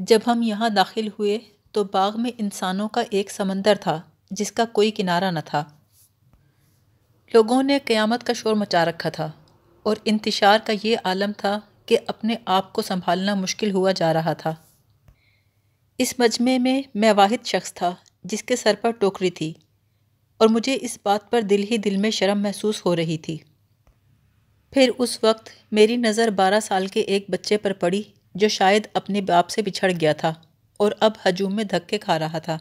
जब हम यहाँ दाखिल हुए तो बाग में इंसानों का एक समंदर था जिसका कोई किनारा न था लोगों ने क़यामत का शोर मचा रखा था और इंतशार का ये आलम था कि अपने आप को संभालना मुश्किल हुआ जा रहा था इस मजमे में मैं वाहिद शख्स था जिसके सर पर टोकरी थी और मुझे इस बात पर दिल ही दिल में शर्म महसूस हो रही थी फिर उस वक्त मेरी नज़र बारह साल के एक बच्चे पर पड़ी जो शायद अपने बाप से बिछड़ गया था और अब हजूम में धक्के खा रहा था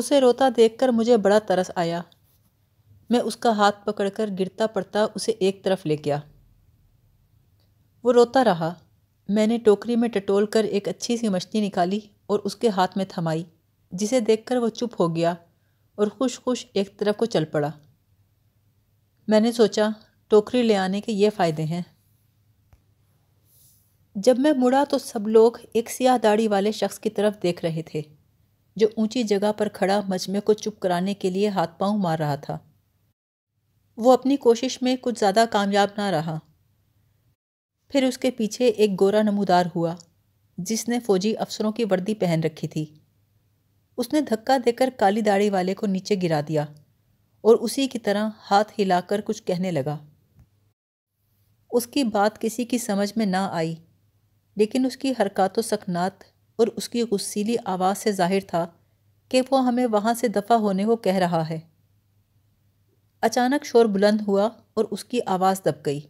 उसे रोता देखकर मुझे बड़ा तरस आया मैं उसका हाथ पकड़कर गिरता पड़ता उसे एक तरफ ले गया वो रोता रहा मैंने टोकरी में टटोल कर एक अच्छी सी मछली निकाली और उसके हाथ में थमाई जिसे देखकर वो चुप हो गया और खुश खुश एक तरफ को चल पड़ा मैंने सोचा टोकरी ले आने के ये फ़ायदे हैं जब मैं मुड़ा तो सब लोग एक सियाह दाढ़ी वाले शख्स की तरफ देख रहे थे जो ऊंची जगह पर खड़ा मजमे को चुप कराने के लिए हाथ पांव मार रहा था वो अपनी कोशिश में कुछ ज़्यादा कामयाब ना रहा फिर उसके पीछे एक गोरा नमूदार हुआ जिसने फौजी अफसरों की वर्दी पहन रखी थी उसने धक्का देकर काली दाढ़ी वाले को नीचे गिरा दिया और उसी की तरह हाथ हिलाकर कुछ कहने लगा उसकी बात किसी की समझ में ना आई लेकिन उसकी हरकत सकनात और उसकी गुस्सीली आवाज़ से जाहिर था कि वो हमें वहाँ से दफ़ा होने को कह रहा है अचानक शोर बुलंद हुआ और उसकी आवाज़ दब गई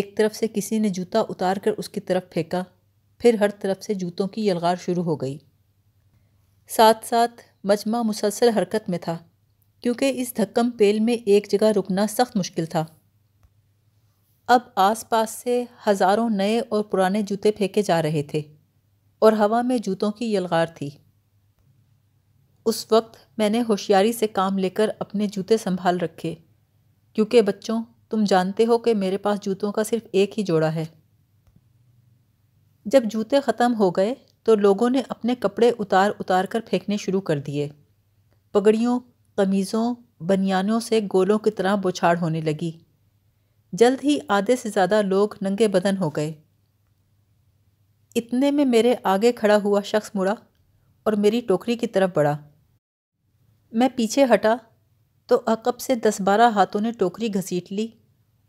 एक तरफ से किसी ने जूता उतार कर उसकी तरफ फेंका फिर हर तरफ से जूतों की यलगार शुरू हो गई साथ साथ मजमा मुसलसल हरकत में था क्योंकि इस धक्कम पेल में एक जगह रुकना सख्त मुश्किल था अब आसपास से हज़ारों नए और पुराने जूते फेंके जा रहे थे और हवा में जूतों की यलगार थी उस वक्त मैंने होशियारी से काम लेकर अपने जूते संभाल रखे क्योंकि बच्चों तुम जानते हो कि मेरे पास जूतों का सिर्फ एक ही जोड़ा है जब जूते ख़त्म हो गए तो लोगों ने अपने कपड़े उतार उतार कर फेंकने शुरू कर दिए पगड़ियों कमीज़ों बनियानों से गोलों की तरह बौछाड़ होने लगी जल्द ही आधे से ज़्यादा लोग नंगे बदन हो गए इतने में मेरे आगे खड़ा हुआ शख्स मुड़ा और मेरी टोकरी की तरफ बढ़ा मैं पीछे हटा तो अकब से दस बारह हाथों ने टोकरी घसीट ली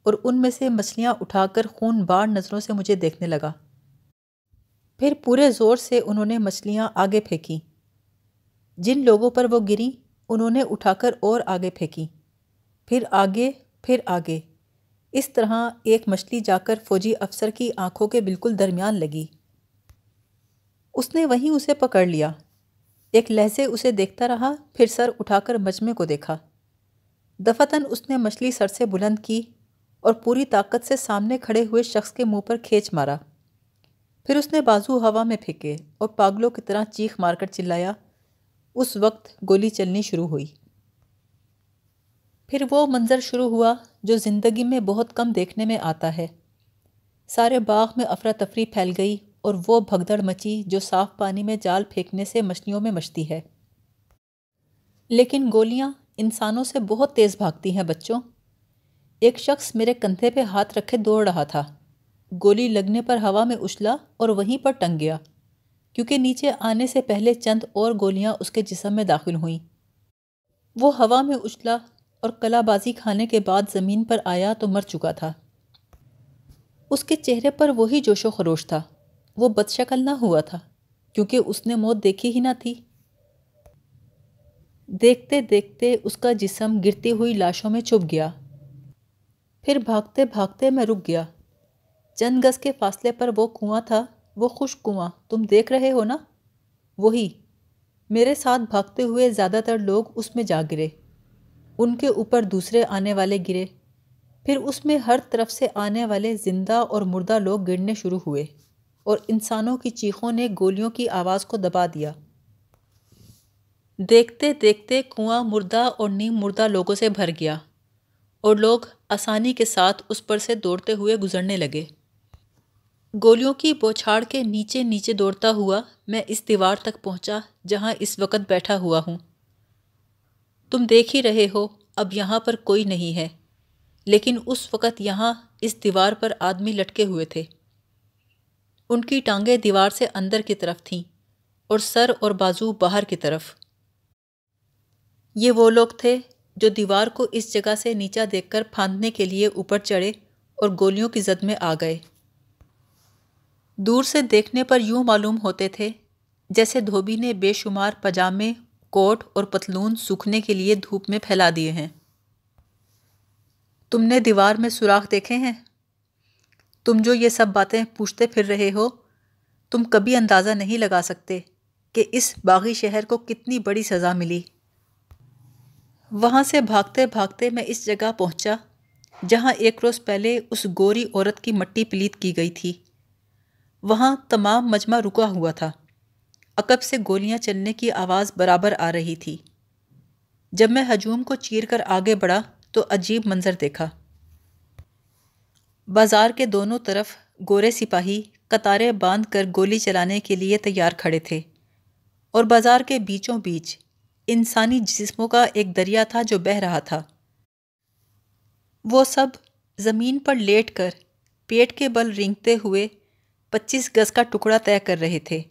और उनमें से मछलियाँ उठाकर खून बाढ़ नज़रों से मुझे देखने लगा फिर पूरे ज़ोर से उन्होंने मछलियाँ आगे फेंकी जिन लोगों पर वो गिरी उन्होंने उठाकर और आगे फेंकी फिर आगे फिर आगे इस तरह एक मछली जाकर फौजी अफसर की आंखों के बिल्कुल दरमियान लगी उसने वहीं उसे पकड़ लिया एक लहजे उसे देखता रहा फिर सर उठाकर मजमे को देखा दफ़तन उसने मछली सर से बुलंद की और पूरी ताकत से सामने खड़े हुए शख्स के मुंह पर खींच मारा फिर उसने बाजू हवा में फेंके और पागलों की तरह चीख मारकर चिल्लाया उस वक्त गोली चलनी शुरू हुई फिर वो मंज़र शुरू हुआ जो ज़िंदगी में बहुत कम देखने में आता है सारे बाग में अफरा तफरी फैल गई और वो भगदड़ मची जो साफ पानी में जाल फेंकने से मछलियों में मचती है लेकिन गोलियाँ इंसानों से बहुत तेज़ भागती हैं बच्चों एक शख्स मेरे कंधे पे हाथ रखे दौड़ रहा था गोली लगने पर हवा में उछला और वहीं पर टंग गया क्योंकि नीचे आने से पहले चंद और गोलियां उसके जिसम में दाखिल हुईं वो हवा में उछला और कलाबाजी खाने के बाद ज़मीन पर आया तो मर चुका था उसके चेहरे पर वही जोशो खरोश था वो बदशकल ना हुआ था क्योंकि उसने मौत देखी ही ना थी देखते देखते उसका जिसम गिरती हुई लाशों में चुप गया फिर भागते भागते मैं रुक गया चंद गज के फासले पर वो कुआं था वो खुश कुआं तुम देख रहे हो ना वही मेरे साथ भागते हुए ज़्यादातर लोग उसमें जा गिरे उनके ऊपर दूसरे आने वाले गिरे फिर उसमें हर तरफ से आने वाले जिंदा और मुर्दा लोग गिरने शुरू हुए और इंसानों की चीखों ने गोलियों की आवाज़ को दबा दिया देखते देखते कुआं मुर्दा और नीम मुर्दा लोगों से भर गया और लोग आसानी के साथ उस पर से दौड़ते हुए गुजरने लगे गोलियों की बौछाड़ के नीचे नीचे दौड़ता हुआ मैं इस दीवार तक पहुंचा जहां इस वक्त बैठा हुआ हूं तुम देख ही रहे हो अब यहाँ पर कोई नहीं है लेकिन उस वक़्त यहाँ इस दीवार पर आदमी लटके हुए थे उनकी टांगें दीवार से अंदर की तरफ थीं और सर और बाजू बाहर की तरफ ये वो लोग थे जो दीवार को इस जगह से नीचा देखकर फांदने के लिए ऊपर चढ़े और गोलियों की जद में आ गए दूर से देखने पर यूं मालूम होते थे जैसे धोबी ने बेशुमार पजामे कोट और पतलून सूखने के लिए धूप में फैला दिए हैं तुमने दीवार में सुराख देखे हैं तुम जो ये सब बातें पूछते फिर रहे हो तुम कभी अंदाज़ा नहीं लगा सकते कि इस बागी शहर को कितनी बड़ी सज़ा मिली वहाँ से भागते भागते मैं इस जगह पहुँचा जहाँ एक रोज़ पहले उस गोरी औरत की मट्टी पलीत की गई थी वहाँ तमाम मजमा रुका हुआ था अकब से गोलियां चलने की आवाज़ बराबर आ रही थी जब मैं हजूम को चीर कर आगे बढ़ा तो अजीब मंजर देखा बाजार के दोनों तरफ गोरे सिपाही कतारें बांध कर गोली चलाने के लिए तैयार खड़े थे और बाजार के बीचों बीच इंसानी जिस्मों का एक दरिया था जो बह रहा था वो सब ज़मीन पर लेट कर पेट के बल रिंगते हुए पच्चीस गज का टुकड़ा तय कर रहे थे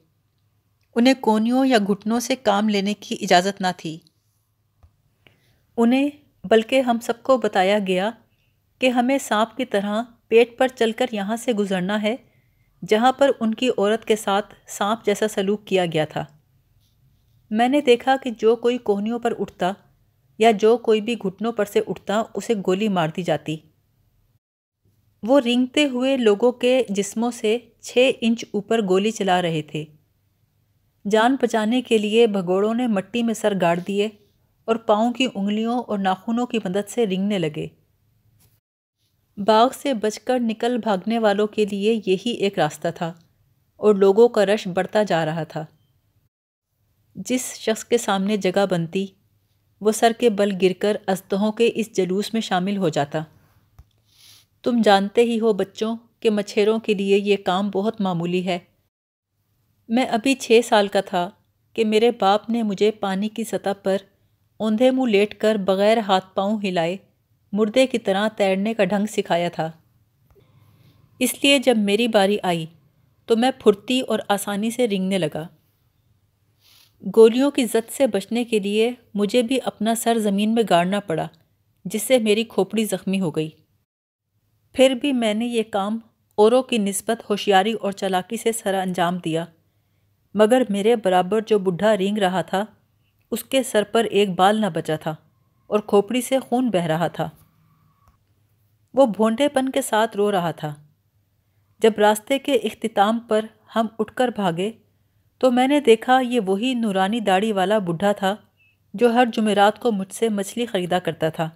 उन्हें कोनियों या घुटनों से काम लेने की इजाज़त ना थी उन्हें बल्कि हम सबको बताया गया कि हमें सांप की तरह पेट पर चलकर यहाँ से गुज़रना है जहाँ पर उनकी औरत के साथ सांप जैसा सलूक किया गया था मैंने देखा कि जो कोई कोहनियों पर उठता या जो कोई भी घुटनों पर से उठता उसे गोली मार दी जाती वो रिंगते हुए लोगों के जिस्मों से छः इंच ऊपर गोली चला रहे थे जान बचाने के लिए भगोड़ों ने मट्टी में सर गाड़ दिए और पाँव की उंगलियों और नाखूनों की मदद से रिंगने लगे बाघ से बचकर निकल भागने वालों के लिए यही एक रास्ता था और लोगों का रश बढ़ता जा रहा था जिस शख्स के सामने जगह बनती वो सर के बल गिरकर अस्तहों के इस जलूस में शामिल हो जाता तुम जानते ही हो बच्चों के मच्छरों के लिए ये काम बहुत मामूली है मैं अभी छः साल का था कि मेरे बाप ने मुझे पानी की सतह पर औंधे मुँह लेट कर बग़ैर हाथ पाँव हिलाए मुर्दे की तरह तैरने का ढंग सिखाया था इसलिए जब मेरी बारी आई तो मैं फुर्ती और आसानी से रिंगने लगा गोलियों की जद से बचने के लिए मुझे भी अपना सर ज़मीन में गाड़ना पड़ा जिससे मेरी खोपड़ी ज़ख्मी हो गई फिर भी मैंने ये काम औरों की नस्बत होशियारी और चलाकी से सरा अंजाम दिया मगर मेरे बराबर जो बुढ़ा रेंग रहा था उसके सर पर एक बाल न बचा था और खोपड़ी से खून बह रहा था वो भोंडेपन के साथ रो रहा था जब रास्ते के अख्ताम पर हम उठकर भागे तो मैंने देखा ये वही नूरानी दाढ़ी वाला बूढ़ा था जो हर जुमेरात को मुझसे मछली ख़रीदा करता था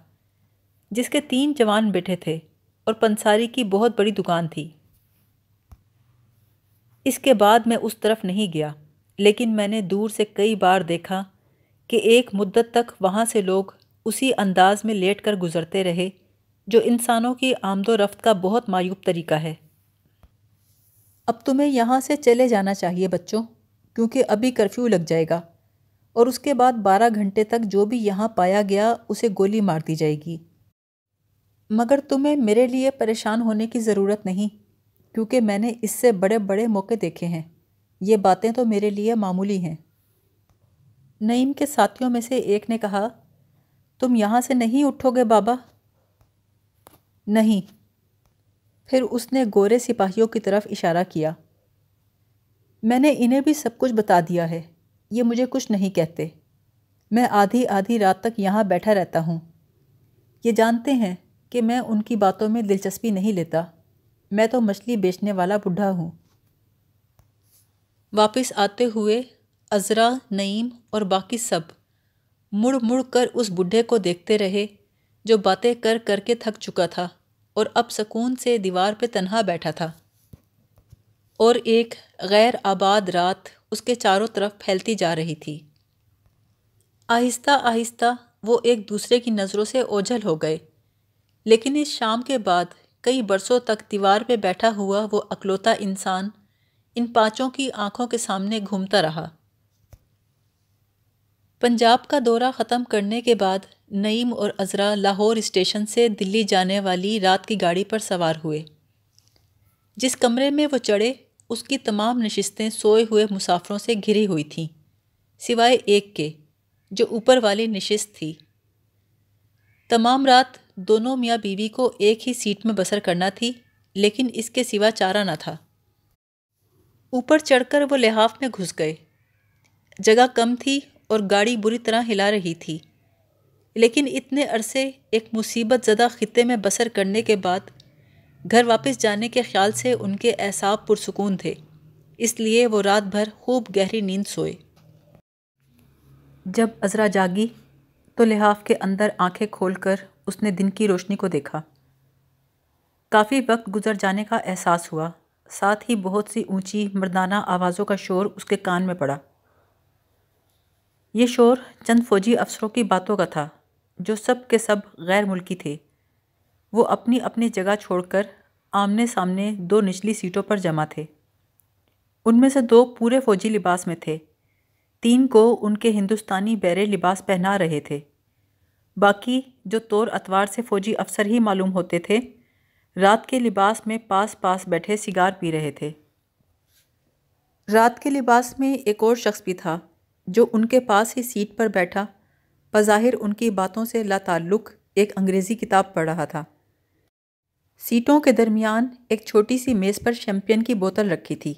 जिसके तीन जवान बैठे थे और पंसारी की बहुत बड़ी दुकान थी इसके बाद मैं उस तरफ नहीं गया लेकिन मैंने दूर से कई बार देखा कि एक मुद्दत तक वहाँ से लोग उसी अंदाज में लेट कर गुज़रते रहे जो इंसानों की आमदोरफ़्त का बहुत मायूब तरीका है अब तुम्हें यहाँ से चले जाना चाहिए बच्चों क्योंकि अभी कर्फ्यू लग जाएगा और उसके बाद बारह घंटे तक जो भी यहाँ पाया गया उसे गोली मार दी जाएगी मगर तुम्हें मेरे लिए परेशान होने की ज़रूरत नहीं क्योंकि मैंने इससे बड़े बड़े मौके देखे हैं ये बातें तो मेरे लिए मामूली हैं नईम के साथियों में से एक ने कहा तुम यहाँ से नहीं उठोगे बाबा नहीं फिर उसने गोरे सिपाहियों की तरफ इशारा किया मैंने इन्हें भी सब कुछ बता दिया है ये मुझे कुछ नहीं कहते मैं आधी आधी रात तक यहाँ बैठा रहता हूँ ये जानते हैं कि मैं उनकी बातों में दिलचस्पी नहीं लेता मैं तो मछली बेचने वाला बुढ़ा हूँ वापस आते हुए अजरा नईम और बाकी सब मुड़ मुड़ कर उस बुढ़े को देखते रहे जो बातें कर करके थक चुका था और अब सुकून से दीवार पे तन्हा बैठा था और एक गैर आबाद रात उसके चारों तरफ फैलती जा रही थी आहिस्ता आहिस्ता वो एक दूसरे की नज़रों से ओझल हो गए लेकिन इस शाम के बाद कई बरसों तक दीवार पे बैठा हुआ वो अकलौता इंसान इन पांचों की आंखों के सामने घूमता रहा पंजाब का दौरा ख़त्म करने के बाद नईम और अजरा लाहौर स्टेशन से दिल्ली जाने वाली रात की गाड़ी पर सवार हुए जिस कमरे में वो चढ़े उसकी तमाम नशस्तें सोए हुए मुसाफरों से घिरी हुई थीं सिवाय एक के जो ऊपर वाली नशस्त थी तमाम रात दोनों मियाँ बीवी को एक ही सीट में बसर करना थी लेकिन इसके सिवा चारा न था ऊपर चढ़कर वो लिहाफ में घुस गए जगह कम थी और गाड़ी बुरी तरह हिला रही थी लेकिन इतने अरसे एक मुसीबत ज़दा ख़त्े में बसर करने के बाद घर वापस जाने के ख्याल से उनके एसाब पुरसकून थे इसलिए वो रात भर खूब गहरी नींद सोए जब अजरा जागी तो लिहाफ के अंदर आंखें खोलकर उसने दिन की रोशनी को देखा काफ़ी वक्त गुजर जाने का एहसास हुआ साथ ही बहुत सी ऊंची मर्दाना आवाज़ों का शोर उसके कान में पड़ा ये शोर चंद फौजी अफसरों की बातों का था जो सब के सब गैर मुल्की थे वो अपनी अपनी जगह छोड़कर आमने सामने दो निचली सीटों पर जमा थे उनमें से दो पूरे फौजी लिबास में थे तीन को उनके हिंदुस्तानी बैरे लिबास पहना रहे थे बाकी जो तौर अतवार से फ़ौजी अफसर ही मालूम होते थे रात के लिबास में पास पास बैठे सिगार पी रहे थे रात के लिबास में एक और शख्स भी था जो उनके पास ही सीट पर बैठा बज़ाहिर उनकी बातों से लाताल्लुक़ एक अंग्रेज़ी किताब पढ़ रहा था सीटों के दरमियान एक छोटी सी मेज़ पर शैम्पियन की बोतल रखी थी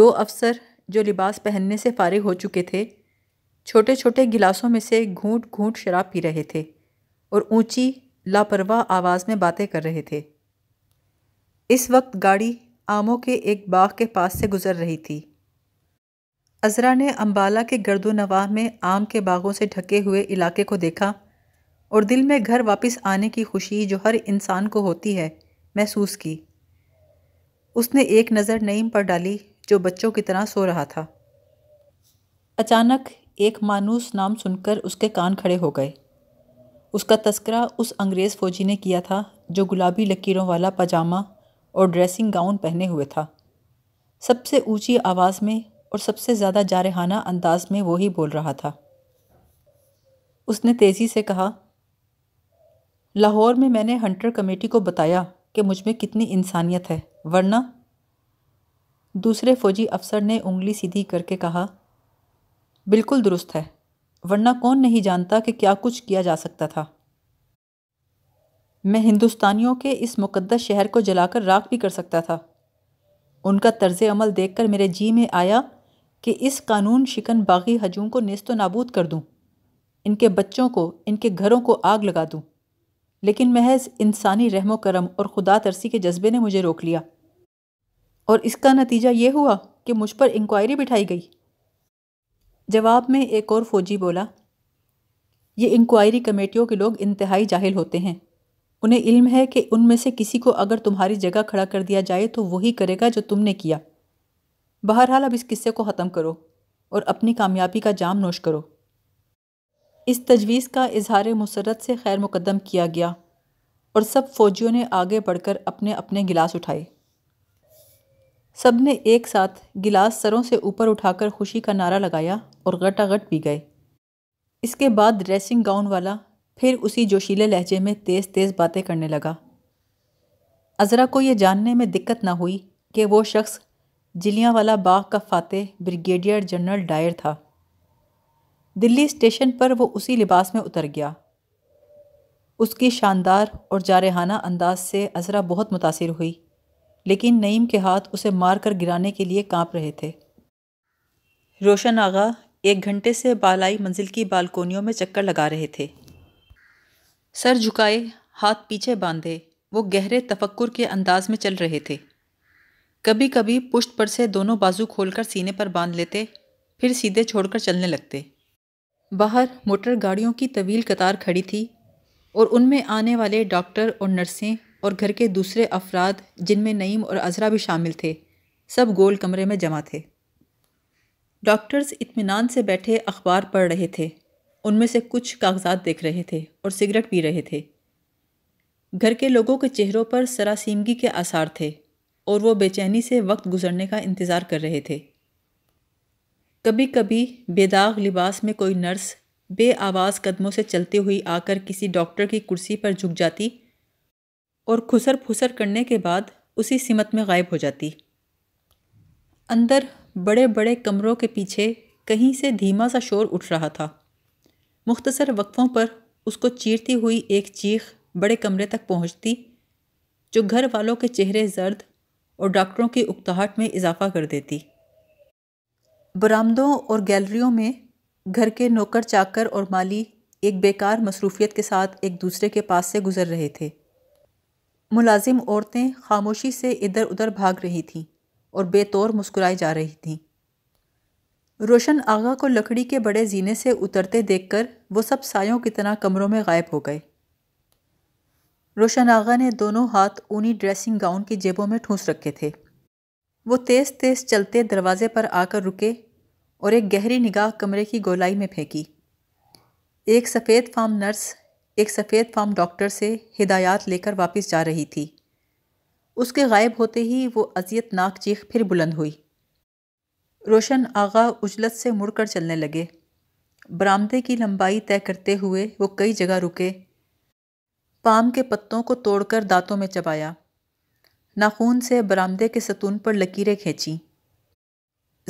दो अफसर जो लिबास पहनने से फारिग हो चुके थे छोटे छोटे गिलासों में से घूंट घूंट शराब पी रहे थे और ऊंची लापरवाह आवाज़ में बातें कर रहे थे इस वक्त गाड़ी आमों के एक बाग के पास से गुज़र रही थी अजरा ने अम्बाला के नवाह में आम के बागों से ढके हुए इलाके को देखा और दिल में घर वापस आने की खुशी जो हर इंसान को होती है महसूस की उसने एक नज़र नईम पर डाली जो बच्चों की तरह सो रहा था अचानक एक मानूस नाम सुनकर उसके कान खड़े हो गए उसका तस्करा उस अंग्रेज़ फ़ौजी ने किया था जो गुलाबी लकीरों वाला पजामा और ड्रेसिंग गाउन पहने हुए था सबसे ऊंची आवाज़ में और सबसे ज़्यादा जारहाना अंदाज में वो ही बोल रहा था उसने तेज़ी से कहा लाहौर में मैंने हंटर कमेटी को बताया कि मुझ में कितनी इंसानियत है वरना दूसरे फौजी अफसर ने उंगली सीधी करके कहा बिल्कुल दुरुस्त है वरना कौन नहीं जानता कि क्या कुछ किया जा सकता था मैं हिंदुस्तानियों के इस मुकद्दस शहर को जलाकर राख भी कर सकता था उनका तर्ज अमल देख कर मेरे जी में आया कि इस कानून शिकन बागी हजूम को नेस्त नाबूद कर दूँ इनके बच्चों को इनके घरों को आग लगा दूँ लेकिन महज इंसानी रहमो करम और खुदा तरसी के जज्बे ने मुझे रोक लिया और इसका नतीजा ये हुआ कि मुझ पर इंक्वायरी बिठाई गई जवाब में एक और फौजी बोला ये इंक्वायरी कमेटियों के लोग इंतहाई जाहिल होते हैं उन्हें इल्म है कि उनमें से किसी को अगर तुम्हारी जगह खड़ा कर दिया जाए तो वही करेगा जो तुमने किया बहरहाल अब इस किस्से को ख़त्म करो और अपनी कामयाबी का जाम नोश करो इस तजवीज़ का इजहार मसरत से खैर मुकदम किया गया और सब फौजियों ने आगे बढ़कर अपने अपने गिलास उठाए सब ने एक साथ गिलास सरों से ऊपर उठाकर खुशी का नारा लगाया और गटागट पी गए इसके बाद ड्रेसिंग गाउन वाला फिर उसी जोशीले लहजे में तेज़ तेज़ बातें करने लगा अज़रा को ये जानने में दिक्कत ना हुई कि वो शख्स जिलियाँ वाला बाग का फातह ब्रिगेडियर जनरल डायर था दिल्ली स्टेशन पर वो उसी लिबास में उतर गया उसकी शानदार और जारहाना अंदाज से अज़रा बहुत मुतासर हुई लेकिन नईम के हाथ उसे मार कर गिराने के लिए कांप रहे थे रोशन आगा एक घंटे से बालाई मंजिल की बालकोनियों में चक्कर लगा रहे थे सर झुकाए हाथ पीछे बांधे वो गहरे तफक्कुर के अंदाज में चल रहे थे कभी कभी पुष्ट पर से दोनों बाजू खोलकर सीने पर बांध लेते फिर सीधे छोड़कर चलने लगते बाहर मोटर गाड़ियों की तवील कतार खड़ी थी और उनमें आने वाले डॉक्टर और नर्सें और घर के दूसरे अफराद जिनमें नईम और अजरा भी शामिल थे सब गोल कमरे में जमा थे डॉक्टर्स इतमान से बैठे अखबार पढ़ रहे थे उनमें से कुछ कागजात देख रहे थे और सिगरेट पी रहे थे घर के लोगों के चेहरों पर सरासीमगी के आसार थे और वो बेचैनी से वक्त गुजरने का इंतज़ार कर रहे थे कभी कभी बेदाग लिबास में कोई नर्स बे आवाज़ कदमों से चलती हुई आकर किसी डॉक्टर की कुर्सी पर झुक जाती और खुसर फुसर करने के बाद उसी सिमत में गायब हो जाती अंदर बड़े बड़े कमरों के पीछे कहीं से धीमा सा शोर उठ रहा था मुख्तसर वक्फ़ों पर उसको चीरती हुई एक चीख बड़े कमरे तक पहुंचती जो घर वालों के चेहरे जर्द और डॉक्टरों की उकताहट में इजाफा कर देती बरामदों और गैलरियों में घर के नौकर चाकर और माली एक बेकार मसरूफियत के साथ एक दूसरे के पास से गुज़र रहे थे मुलाजिम औरतें खामोशी से इधर उधर भाग रही थीं और बेतौर मुस्कुराई जा रही थीं रोशन आगा को लकड़ी के बड़े जीने से उतरते देखकर वो सब सायों की तरह कमरों में गायब हो गए रोशन आगा ने दोनों हाथ ऊनी ड्रेसिंग गाउन की जेबों में ठूंस रखे थे वो तेज़ तेज़ चलते दरवाजे पर आकर रुके और एक गहरी निगाह कमरे की गोलाई में फेंकी एक सफ़ेद फार्म नर्स एक सफ़ेद फार्म डॉक्टर से हिदायत लेकर वापस जा रही थी उसके गायब होते ही वो अजियतनाक चीख फिर बुलंद हुई रोशन आगा उजलत से मुड़कर चलने लगे बरामदे की लंबाई तय करते हुए वो कई जगह रुके पाम के पत्तों को तोड़कर दांतों में चबाया नाखून से बरामदे के सतून पर लकीरें खींची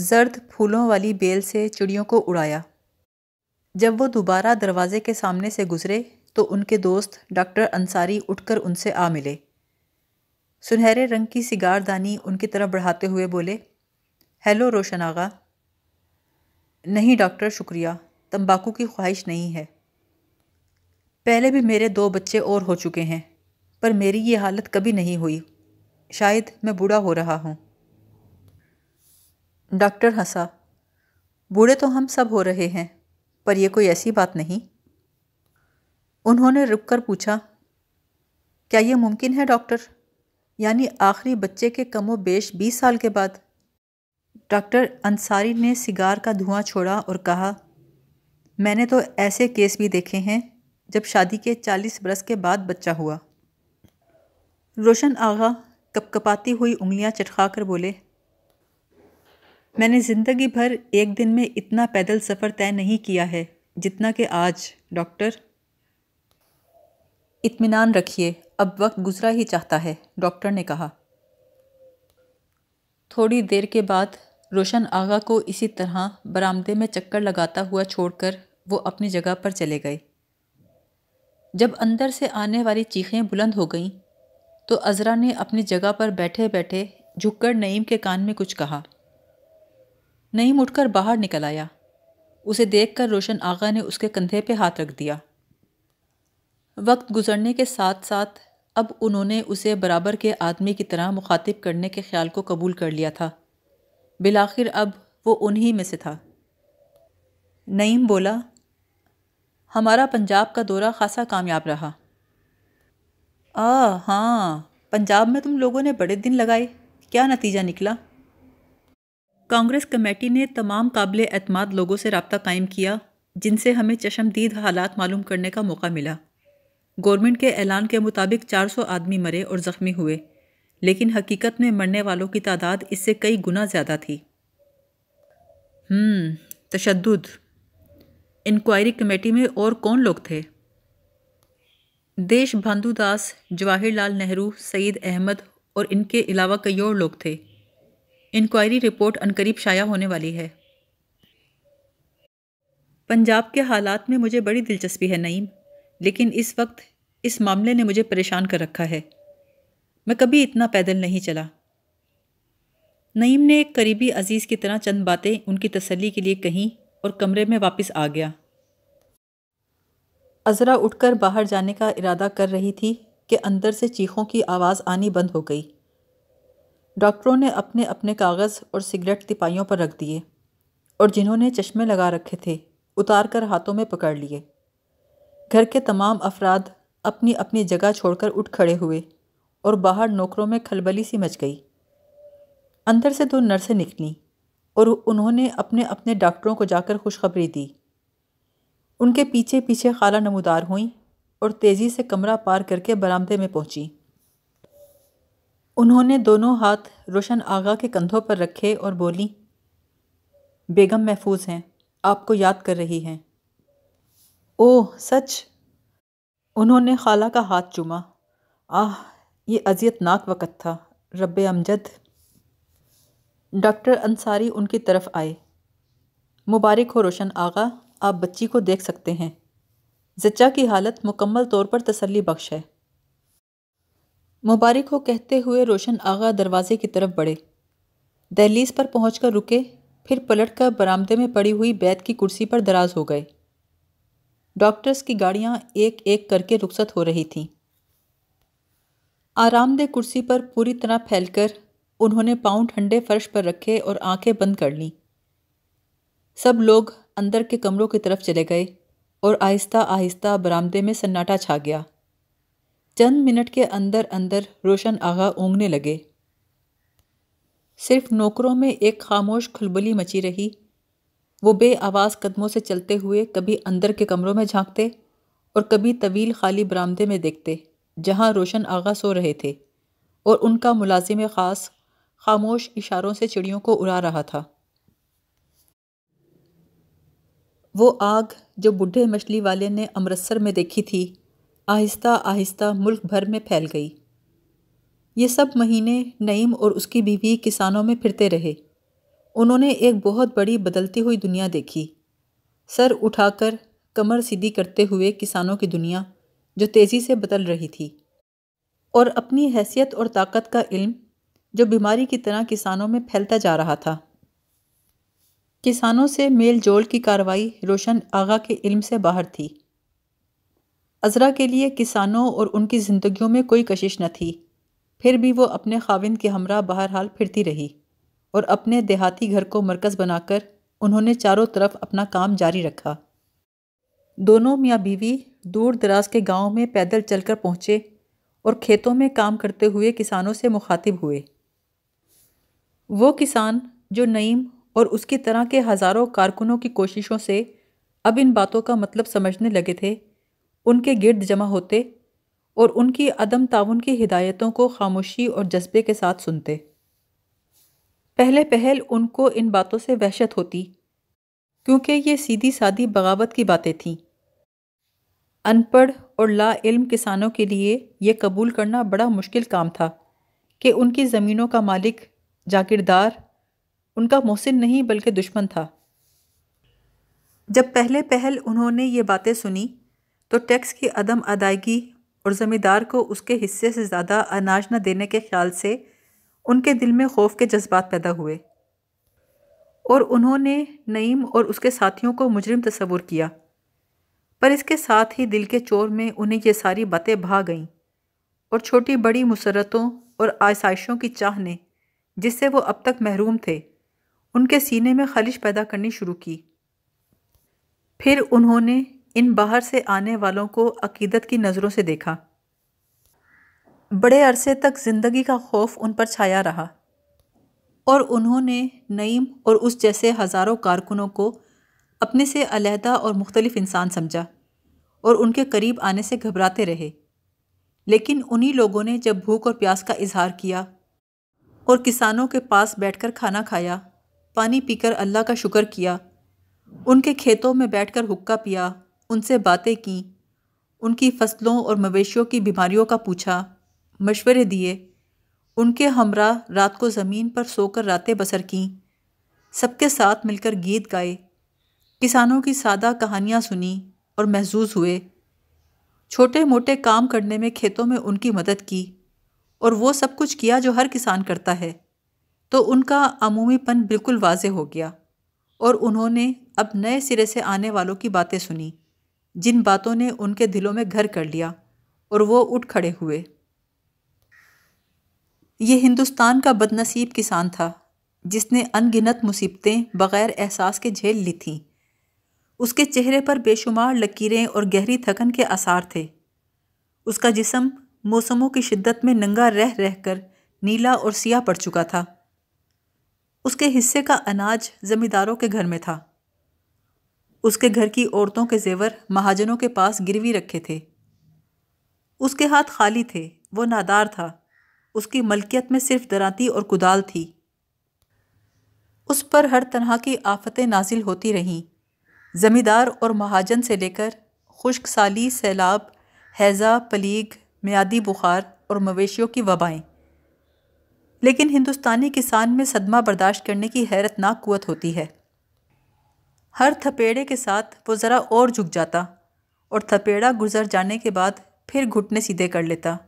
जर्द फूलों वाली बेल से चिड़ियों को उड़ाया जब वो दोबारा दरवाजे के सामने से गुजरे तो उनके दोस्त डॉक्टर अंसारी उठकर उनसे आ मिले सुनहरे रंग की सिगारदानी उनकी तरफ बढ़ाते हुए बोले हेलो रोशन आगा नहीं डॉक्टर शुक्रिया तंबाकू की ख्वाहिश नहीं है पहले भी मेरे दो बच्चे और हो चुके हैं पर मेरी ये हालत कभी नहीं हुई शायद मैं बूढ़ा हो रहा हूँ डॉक्टर हंसा बूढ़े तो हम सब हो रहे हैं पर यह कोई ऐसी बात नहीं उन्होंने रुककर पूछा क्या यह मुमकिन है डॉक्टर यानी आखिरी बच्चे के कमो बेश बीस साल के बाद डॉक्टर अंसारी ने सिगार का धुआं छोड़ा और कहा मैंने तो ऐसे केस भी देखे हैं जब शादी के चालीस बरस के बाद बच्चा हुआ रोशन आगा कपकपाती हुई उंगलियां चटका कर बोले मैंने ज़िंदगी भर एक दिन में इतना पैदल सफ़र तय नहीं किया है जितना कि आज डॉक्टर इत्मीनान रखिए अब वक्त गुजरा ही चाहता है डॉक्टर ने कहा थोड़ी देर के बाद रोशन आगा को इसी तरह बरामदे में चक्कर लगाता हुआ छोड़कर वो अपनी जगह पर चले गए जब अंदर से आने वाली चीखें बुलंद हो गईं तो अजरा ने अपनी जगह पर बैठे बैठे झुककर नईम के कान में कुछ कहा नईम उठकर बाहर निकल आया उसे देखकर रोशन आगा ने उसके कंधे पे हाथ रख दिया वक्त गुजरने के साथ साथ अब उन्होंने उसे बराबर के आदमी की तरह मुखातिब करने के ख्याल को कबूल कर लिया था बिलाखिर अब वो उन्हीं में से था नईम बोला हमारा पंजाब का दौरा खासा कामयाब रहा आ हाँ पंजाब में तुम लोगों ने बड़े दिन लगाए क्या नतीजा निकला कांग्रेस कमेटी ने तमाम काबिल एतमाद लोगों से रबता कायम किया जिनसे हमें चशमदीद हालात मालूम करने का मौका मिला गवर्नमेंट के ऐलान के मुताबिक 400 आदमी मरे और ज़ख्मी हुए लेकिन हकीकत में मरने वालों की तादाद इससे कई गुना ज़्यादा थी हम्म, तशद इंक्वायरी कमेटी में और कौन लोग थे देश भांधु जवाहर जवाहरलाल नेहरू सईद अहमद और इनके अलावा कई और लोग थे इंक्वायरी रिपोर्ट अनकरीब शाया होने वाली है पंजाब के हालात में मुझे बड़ी दिलचस्पी है नईम लेकिन इस वक्त इस मामले ने मुझे परेशान कर रखा है मैं कभी इतना पैदल नहीं चला नईम ने एक करीबी अजीज़ की तरह चंद बातें उनकी तसल्ली के लिए कहीं और कमरे में वापस आ गया अज़रा उठकर बाहर जाने का इरादा कर रही थी कि अंदर से चीखों की आवाज़ आनी बंद हो गई डॉक्टरों ने अपने अपने कागज़ और सिगरेट तिपाइयों पर रख दिए और जिन्होंने चश्मे लगा रखे थे उतार कर हाथों में पकड़ लिए घर के तमाम अफराद अपनी अपनी जगह छोड़कर उठ खड़े हुए और बाहर नौकरों में खलबली सी मच गई अंदर से दो नर्सें निकली और उन्होंने अपने अपने डॉक्टरों को जाकर खुशखबरी दी उनके पीछे पीछे खाला नमदार हुईं और तेज़ी से कमरा पार करके बरामदे में पहुंची उन्होंने दोनों हाथ रोशन आगा के कंधों पर रखे और बोली बेगम महफूज हैं आपको याद कर रही हैं ओह सच उन्होंने खाला का हाथ चूमा आह ये अजियतनाक वक़्त था रब अमजद डॉक्टर अंसारी उनकी तरफ आए मुबारक हो रोशन आगा आप बच्ची को देख सकते हैं जच्चा की हालत मुकम्मल तौर पर तसल्ली बख्श है मुबारक हो कहते हुए रोशन आगा दरवाजे की तरफ बढ़े दहलीज पर पहुंचकर रुके फिर पलटकर बरामदे में पड़ी हुई बैत की कुर्सी पर दराज हो गए डॉक्टर्स की गाड़ियाँ एक एक करके रुखसत हो रही थीं आरामदेह कुर्सी पर पूरी तरह फैलकर उन्होंने पाँव ठंडे फर्श पर रखे और आंखें बंद कर लीं सब लोग अंदर के कमरों की तरफ चले गए और आहिस्ता आहिस्ता बरामदे में सन्नाटा छा गया चंद मिनट के अंदर अंदर रोशन आगा ऊँगने लगे सिर्फ नौकरों में एक खामोश खुलबली मची रही वो बे कदमों से चलते हुए कभी अंदर के कमरों में झांकते और कभी तवील खाली बरामदे में देखते जहाँ रोशन आगा सो रहे थे और उनका मुलाजिम ख़ास खामोश इशारों से चिड़ियों को उड़ा रहा था वो आग जो बूढ़े मछली वाले ने अमृतसर में देखी थी आहिस्ता आहिस्ता मुल्क भर में फैल गई ये सब महीने नईम और उसकी बीवी किसानों में फिरते रहे उन्होंने एक बहुत बड़ी बदलती हुई दुनिया देखी सर उठाकर कमर सीधी करते हुए किसानों की दुनिया जो तेज़ी से बदल रही थी और अपनी हैसियत और ताकत का इल्म जो बीमारी की तरह किसानों में फैलता जा रहा था किसानों से मेल जोल की कार्रवाई रोशन आगा के इल्म से बाहर थी अजरा के लिए किसानों और उनकी ज़िंदगियों में कोई कशिश न थी फिर भी वो अपने खाविंद के हमरा बहरहाल फिरती रही और अपने देहाती घर को मरकज़ बनाकर उन्होंने चारों तरफ अपना काम जारी रखा दोनों मियाँ बीवी दूर दराज के गांव में पैदल चलकर पहुँचे और खेतों में काम करते हुए किसानों से मुखातिब हुए वो किसान जो नईम और उसकी तरह के हज़ारों कारकुनों की कोशिशों से अब इन बातों का मतलब समझने लगे थे उनके गिर्द जमा होते और उनकी अदम ताउन की हिदायतों को खामोशी और जज्बे के साथ सुनते पहले पहल उनको इन बातों से वहशत होती क्योंकि ये सीधी सादी बगावत की बातें थीं अनपढ़ और ला इल्म किसानों के लिए ये कबूल करना बड़ा मुश्किल काम था कि उनकी ज़मीनों का मालिक जागीरदार उनका मोहसिन नहीं बल्कि दुश्मन था जब पहले पहल उन्होंने ये बातें सुनी तो टैक्स की अदम अदायगी और ज़मींदार को उसके हिस्से से ज़्यादा अनाज न देने के ख्याल से उनके दिल में खौफ के जज्बात पैदा हुए और उन्होंने नईम और उसके साथियों को मुजरिम तस्वूर किया पर इसके साथ ही दिल के चोर में उन्हें ये सारी बातें भा गईं और छोटी बड़ी मुसरतों और आसाइशों की चाह ने जिससे वो अब तक महरूम थे उनके सीने में खलिश पैदा करनी शुरू की फिर उन्होंने इन बाहर से आने वालों को अकीदत की नज़रों से देखा बड़े अरसे तक ज़िंदगी का खौफ उन पर छाया रहा और उन्होंने नईम और उस जैसे हज़ारों कारकुनों को अपने से अलहदा और मुख्तलिफ इंसान समझा और उनके करीब आने से घबराते रहे लेकिन उन्हीं लोगों ने जब भूख और प्यास का इजहार किया और किसानों के पास बैठकर खाना खाया पानी पीकर अल्लाह का शुक्र किया उनके खेतों में बैठकर हुक्का पिया उनसे बातें की उनकी फसलों और मवेशियों की बीमारियों का पूछा मशवरे दिए उनके हमरा रात को ज़मीन पर सोकर रातें बसर कें सबके साथ मिलकर गीत गाए किसानों की सादा कहानियाँ सुनी और महजूस हुए छोटे मोटे काम करने में खेतों में उनकी मदद की और वो सब कुछ किया जो हर किसान करता है तो उनका अमूमीपन बिल्कुल वाज हो गया और उन्होंने अब नए सिरे से आने वालों की बातें सुनी जिन बातों ने उनके दिलों में घर कर लिया और वो उठ खड़े हुए ये हिंदुस्तान का बदनसीब किसान था जिसने अनगिनत मुसीबतें बग़ैर एहसास के झेल ली थीं उसके चेहरे पर बेशुमार लकीरें और गहरी थकन के आसार थे उसका जिसम मौसमों की शिद्दत में नंगा रह रह कर नीला और सियाह पड़ चुका था उसके हिस्से का अनाज ज़मींदारों के घर में था उसके घर की औरतों के जेवर महाजनों के पास गिरवी रखे थे उसके हाथ खाली थे वो नादार था उसकी मलकियत में सिर्फ दराती और कुदाल थी उस पर हर तरह की आफतें नाजिल होती रहीं ज़मींदार और महाजन से लेकर खुश्क साली सैलाब हैज़ा पलीग मियादी बुखार और मवेशियों की वबाएँ लेकिन हिंदुस्तानी किसान में सदमा बर्दाश्त करने की हैरतनाक कुत होती है हर थपेड़े के साथ वो ज़रा और झुक जाता और थपेड़ा गुजर जाने के बाद फिर घुटने सीधे कर लेता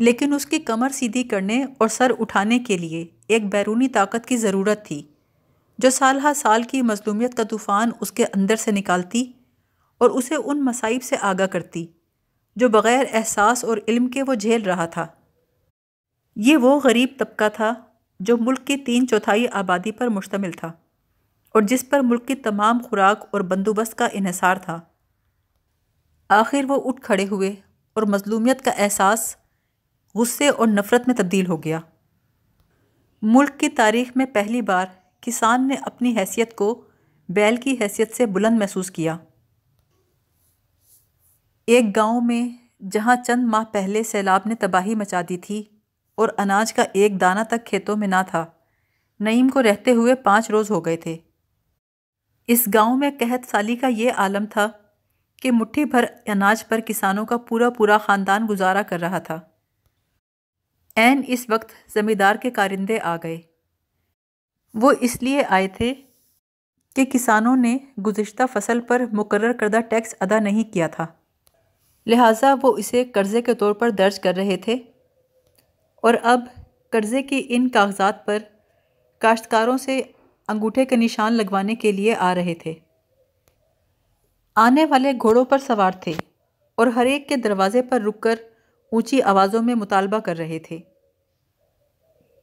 लेकिन उसकी कमर सीधी करने और सर उठाने के लिए एक बैरूनी ताकत की ज़रूरत थी जो साल हा साल की मजलूमियत का तूफ़ान उसके अंदर से निकालती और उसे उन मसाइब से आगा करती जो बग़ैर एहसास और इल्म के वो झेल रहा था ये वो गरीब तबका था जो मुल्क की तीन चौथाई आबादी पर मुश्तमिल था और जिस पर मुल्क की तमाम खुराक और बंदोबस्त का इहसार था आखिर वो उठ खड़े हुए और मजलूमियत का एहसास गुस्से और नफ़रत में तब्दील हो गया मुल्क की तारीख में पहली बार किसान ने अपनी हैसियत को बैल की हैसियत से बुलंद महसूस किया एक गांव में जहां चंद माह पहले सैलाब ने तबाही मचा दी थी और अनाज का एक दाना तक खेतों में ना था नईम को रहते हुए पाँच रोज़ हो गए थे इस गांव में कहत साली का ये आलम था कि मुट्ठी भर अनाज पर किसानों का पूरा पूरा ख़ानदान गुजारा कर रहा था एन इस वक्त ज़मींदार के कारिंदे आ गए वो इसलिए आए थे कि किसानों ने गुज्त फसल पर मुकर करदा टैक्स अदा नहीं किया था लिहाजा वो इसे कर्ज़े के तौर पर दर्ज कर रहे थे और अब कर्ज़े की इन कागजात पर काश्तकारों से अंगूठे के निशान लगवाने के लिए आ रहे थे आने वाले घोड़ों पर सवार थे और हर एक के दरवाजे पर रुककर ऊंची आवाज़ों में मुतालबा कर रहे थे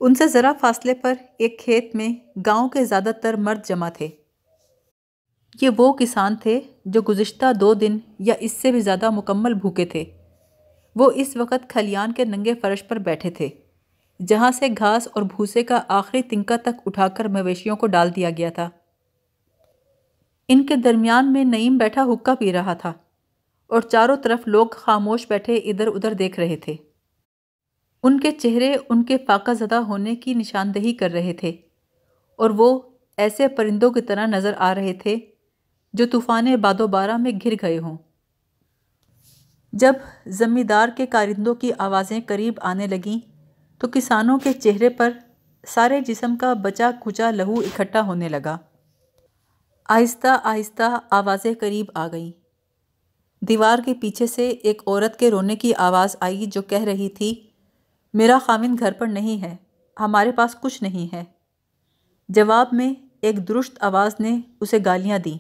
उनसे ज़रा फासले पर एक खेत में गांव के ज़्यादातर मर्द जमा थे ये वो किसान थे जो गुज्त दो दिन या इससे भी ज़्यादा मुकम्मल भूखे थे वो इस वक्त खलियान के नंगे फर्श पर बैठे थे जहाँ से घास और भूसे का आखिरी तिनका तक उठाकर मवेशियों को डाल दिया गया था इनके दरमियान में नईम बैठा हुक्का पी रहा था और चारों तरफ लोग खामोश बैठे इधर उधर देख रहे थे उनके चेहरे उनके जदा होने की निशानदेही कर रहे थे और वो ऐसे परिंदों की तरह नज़र आ रहे थे जो तूफ़ान बादोबारा में घिर गए हों जब ज़मींदार के कारिंदों की आवाज़ें करीब आने लगीं तो किसानों के चेहरे पर सारे जिसम का बचा कुचा लहू इकट्ठा होने लगा आहिस्ता आहिस्ता आवाज़ें करीब आ गईं दीवार के पीछे से एक औरत के रोने की आवाज़ आई जो कह रही थी मेरा खामिन घर पर नहीं है हमारे पास कुछ नहीं है जवाब में एक दुरुस्त आवाज़ ने उसे गालियाँ दी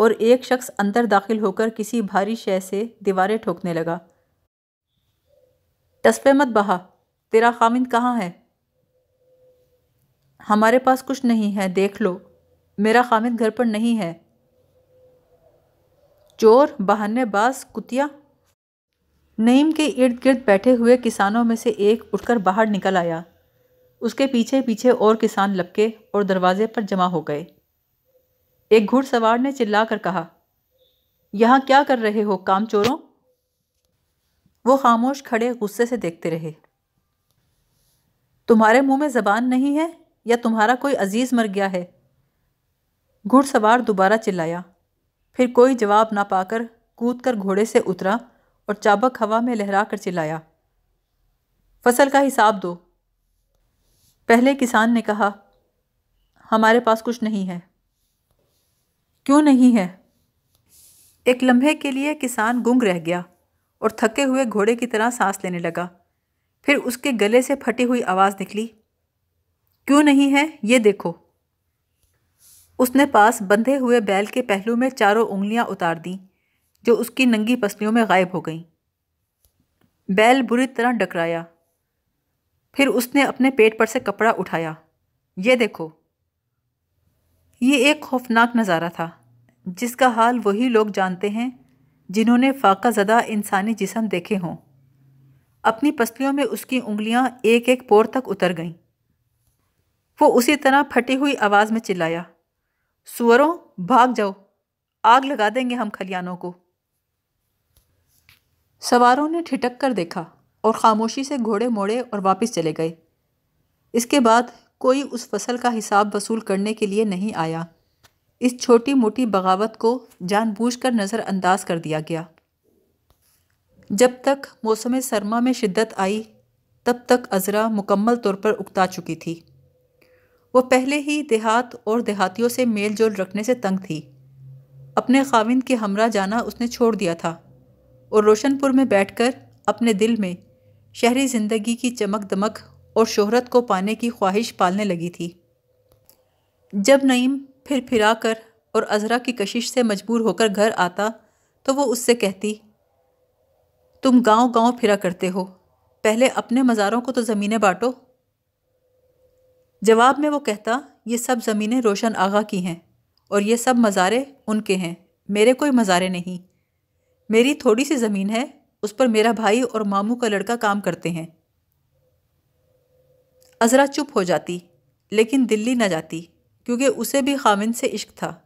और एक शख्स अंदर दाखिल होकर किसी भारी शय से दीवारें ठोकने लगा टस्पे मत बहा तेरा खामिन कहाँ है हमारे पास कुछ नहीं है देख लो मेरा खामिद घर पर नहीं है चोर बहानेबाज कुतिया नईम के इर्द गिर्द बैठे हुए किसानों में से एक उठकर बाहर निकल आया उसके पीछे पीछे और किसान लपके और दरवाजे पर जमा हो गए एक घुड़सवार ने चिल्ला कर कहा यहाँ क्या कर रहे हो काम चोरों वो खामोश खड़े गुस्से से देखते रहे तुम्हारे मुंह में जबान नहीं है या तुम्हारा कोई अजीज़ मर गया है घुड़सवार दोबारा चिल्लाया फिर कोई जवाब ना पाकर कूद कर घोड़े से उतरा और चाबक हवा में लहरा कर चिल्लाया फसल का हिसाब दो पहले किसान ने कहा हमारे पास कुछ नहीं है क्यों नहीं है एक लम्हे के लिए किसान गुंग रह गया और थके हुए घोड़े की तरह सांस लेने लगा फिर उसके गले से फटी हुई आवाज़ निकली क्यों नहीं है ये देखो उसने पास बंधे हुए बैल के पहलू में चारों उंगलियां उतार दीं जो उसकी नंगी पसलियों में गायब हो गईं बैल बुरी तरह डकराया फिर उसने अपने पेट पर से कपड़ा उठाया ये देखो ये एक खौफनाक नज़ारा था जिसका हाल वही लोग जानते हैं जिन्होंने फाका ज़दा इंसानी जिसम देखे हों अपनी पसलियों में उसकी उंगलियां एक एक पोर तक उतर गईं वो उसी तरह फटी हुई आवाज़ में चिल्लाया सुअरों भाग जाओ आग लगा देंगे हम खलियानों को सवारों ने ठिटक कर देखा और ख़ामोशी से घोड़े मोड़े और वापस चले गए इसके बाद कोई उस फसल का हिसाब वसूल करने के लिए नहीं आया इस छोटी मोटी बगावत को जानबूझकर नज़रअंदाज कर दिया गया जब तक मौसम सरमा में शिद्दत आई तब तक अजरा मुकम्मल तौर पर उकता चुकी थी वो पहले ही देहात और देहातियों से मेल जोल रखने से तंग थी अपने खाविंद के हमरा जाना उसने छोड़ दिया था और रोशनपुर में बैठकर अपने दिल में शहरी ज़िंदगी की चमक दमक और शोहरत को पाने की ख्वाहिश पालने लगी थी जब नईम फिर फिरा कर और अजरा की कशिश से मजबूर होकर घर आता तो वो उससे कहती तुम गांव गांव फिरा करते हो पहले अपने मज़ारों को तो ज़मीनें बाँटो जवाब में वो कहता ये सब ज़मीनें रोशन आगा की हैं और ये सब मज़ारे उनके हैं मेरे कोई मज़ारे नहीं मेरी थोड़ी सी ज़मीन है उस पर मेरा भाई और मामू का लड़का काम करते हैं अज़रा चुप हो जाती लेकिन दिल्ली ना जाती क्योंकि उसे भी खामिन से इश्क था